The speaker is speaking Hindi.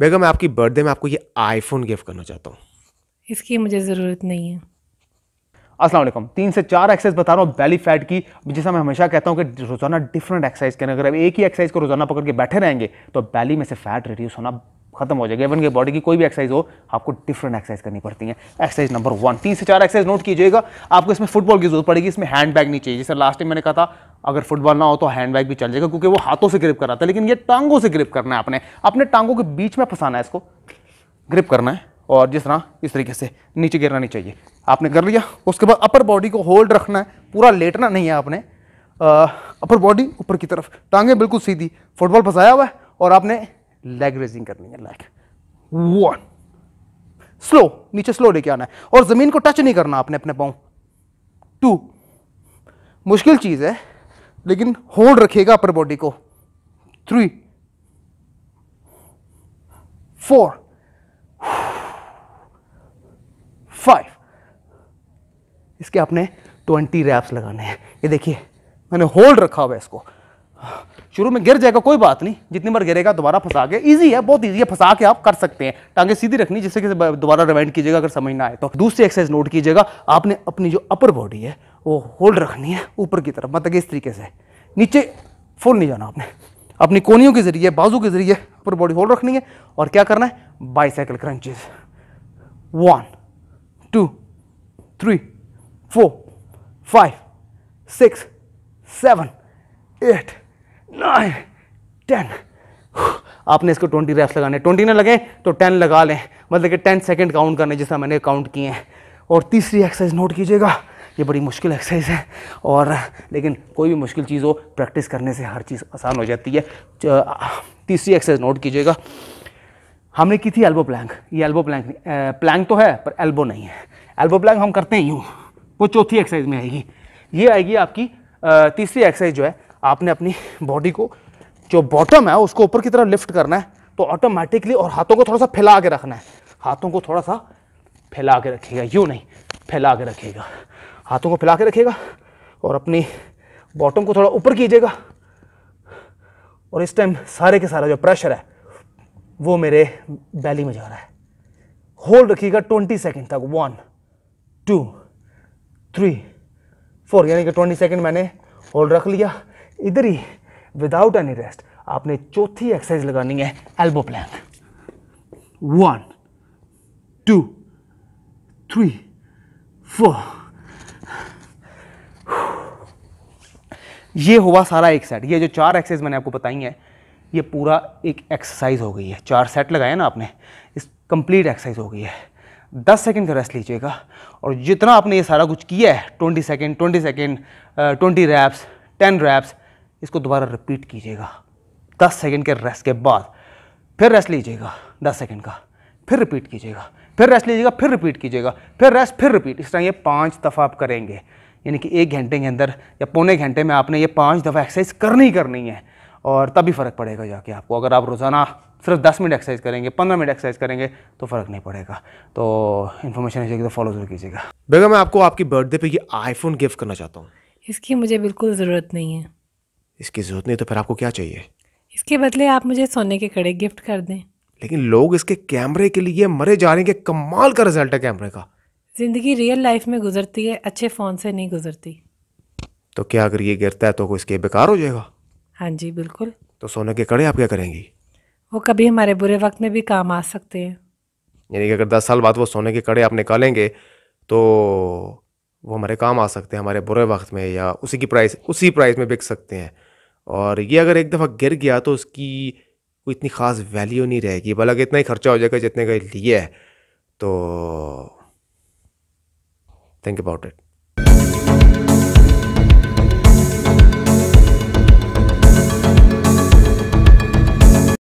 बेगम मैं आपकी बर्थडे में आपको ये आईफोन गिफ्ट करना चाहता हूँ इसकी मुझे ज़रूरत नहीं है असल तीन से चार एक्सरसाइज बता रहा हूँ बेली फैट की जैसा मैं हमेशा कहता हूँ कि रोज़ाना डिफरेंट एक्सरसाइज करें अगर आप एक ही एक्सरसाइज को रोज़ाना पकड़ के बैठे रहेंगे तो बैली में से फैट रिड्यूस होना खत्म हो जाएगा इवन के बॉडी की कोई भी एक्सरसाइज हो आपको डिफरेंट एक्सरसाइज करनी पड़ती है एक्सरसाइज नंबर वन तीन से चार एक्सरसाइज नोट कीजिएगा आपको इसमें फुटबॉल की जरूरत पड़ेगी इसमें हैंड बैग नहीं चाहिए जैसे लास्ट टाइम मैंने कहा था अगर फुटबॉल ना हो तो हैंड बैग भी चल जाएगा क्योंकि वो हाथों से ग्रिप कराता है लेकिन ये टांगों से ग्रिप करना है आपने अपने टांगों के बीच में फंसाना है इसको ग्रिप करना है और जिस तरह इस तरीके से नीचे गिरना नहीं चाहिए आपने कर लिया उसके बाद अपर बॉडी को होल्ड रखना है पूरा लेटना नहीं है आपने अपर बॉडी ऊपर की तरफ टांगे बिल्कुल सीधी फुटबॉल फंसाया हुआ है और आपने लेग रेजिंग करनी है लेग वन स्लो नीचे स्लो लेके आना है और जमीन को टच नहीं करना आपने अपने पाँव टू मुश्किल चीज है लेकिन होल्ड रखेगा अपर बॉडी को थ्री फोर फाइव इसके आपने ट्वेंटी रैप्स लगाने हैं ये देखिए मैंने होल्ड रखा हुआ है इसको शुरू में गिर जाएगा कोई बात नहीं जितनी बार गिरेगा दोबारा फंसा के ईजी है बहुत ईजी है फंसा के आप कर सकते हैं टांगे सीधी रखनी जिससे कि दोबारा रिवाइंड कीजिएगा अगर समझ ना आए तो दूसरी एक्सरसाइज नोट कीजिएगा आपने अपनी जो अपर बॉडी है वो होल्ड रखनी है ऊपर की तरफ मतलब कि इस तरीके से नीचे फुल नहीं जाना आपने अपनी कोनियों के जरिए बाजू के जरिए अपर बॉडी होल्ड रखनी है और क्या करना है bicycle crunches one two three four five six seven eight nine ten आपने इसको ट्वेंटी रेप्स लगाने ट्वेंटी ना लगे तो टेन लगा लें मतलब कि टेन सेकेंड काउंट करने जिस तरह मैंने काउंट किए हैं और तीसरी एक्सरसाइज नोट कीजिएगा ये बड़ी मुश्किल एक्सरसाइज है और लेकिन कोई भी मुश्किल चीज़ हो प्रैक्टिस करने से हर चीज़ आसान हो जाती है तीसरी एक्सरसाइज नोट कीजिएगा हमने की थी एल्बो प्लैंक ये एल्बो प्लैंक प्लैंक तो है पर एल्बो नहीं है एल्बो प्लैंक हम करते ही हूँ वो चौथी एक्सरसाइज में आएगी ये आएगी आपकी तीसरी एक्सरसाइज जो है आपने अपनी बॉडी को जो बॉटम है उसको ऊपर की तरफ लिफ्ट करना है तो ऑटोमेटिकली और हाथों को थोड़ा सा फैला के रखना है हाथों को थोड़ा सा फैला के रखिएगा यूँ नहीं फैला के रखिएगा हाथों को फैला के रखिएगा और अपनी बॉटम को थोड़ा ऊपर कीजिएगा और इस टाइम सारे के सारा जो प्रेशर है वो मेरे बैली में जा रहा है होल्ड रखिएगा ट्वेंटी सेकेंड तक वन टू थ्री फोर यानी कि ट्वेंटी सेकेंड मैंने होल्ड रख लिया इधर ही विदाउट एनी रेस्ट आपने चौथी एक्सरसाइज लगानी है elbow plank one two three four ये हुआ सारा एक सेट ये जो चार एक्सरसाइज मैंने आपको बताई है ये पूरा एक एक्सरसाइज हो गई है चार सेट लगाए ना आपने इस कंप्लीट एक्सरसाइज हो गई है दस सेकेंड का रेस्ट लीजिएगा और जितना आपने ये सारा कुछ किया है twenty second twenty second twenty reps ten reps इसको दोबारा रिपीट कीजिएगा दस सेकेंड के रेस्ट के बाद फिर रेस्ट लीजिएगा दस सेकेंड का फिर रिपीट कीजिएगा फिर रेस्ट लीजिएगा फिर रिपीट कीजिएगा फिर रेस्ट फिर रिपीट इस तरह ये पाँच दफ़ा आप करेंगे यानी कि एक घंटे के अंदर या पौने घंटे में आपने ये पाँच दफ़ा एक्सरसाइज करनी ही करनी है और तभी फ़र्क पड़ेगा जाके आपको अगर आप रोज़ाना सिर्फ दस मिनट एक्सरसाइज करेंगे पंद्रह मिनट एक्सरसाइज करेंगे तो फ़र्क नहीं पड़ेगा तो इन्फॉर्मेशन है तो फॉलो जरूर कीजिएगा बेगम मैं आपको आपकी बर्थडे पर ये आईफोन गिफ्ट करना चाहता हूँ इसकी मुझे बिल्कुल ज़रूरत नहीं है इसकी ज़रूरत नहीं तो फिर आपको क्या चाहिए इसके बदले आप मुझे सोने के कड़े गिफ्ट कर दें लेकिन लोग इसके कैमरे के लिए मरे जा रहे हैं कमाल का रिजल्ट है कैमरे का ज़िंदगी रियल लाइफ में गुजरती है अच्छे फ़ोन से नहीं गुजरती तो क्या अगर ये गिरता है तो इसके बेकार हो जाएगा हाँ जी बिल्कुल तो सोने के कड़े आप क्या करेंगी वो कभी हमारे बुरे वक्त में भी काम आ सकते हैं यानी कि अगर दस साल बाद वो सोने के कड़े आप निकालेंगे तो वो हमारे काम आ सकते हैं हमारे बुरे वक्त में या उसी की प्राइस उसी प्राइस में बिक सकते हैं और ये अगर एक दफ़ा गिर गया तो उसकी कोई इतनी ख़ास वैल्यू नहीं रहेगी बल्कि इतना ही खर्चा हो जाएगा जितने का लिए है तो थिंक अबाउट इट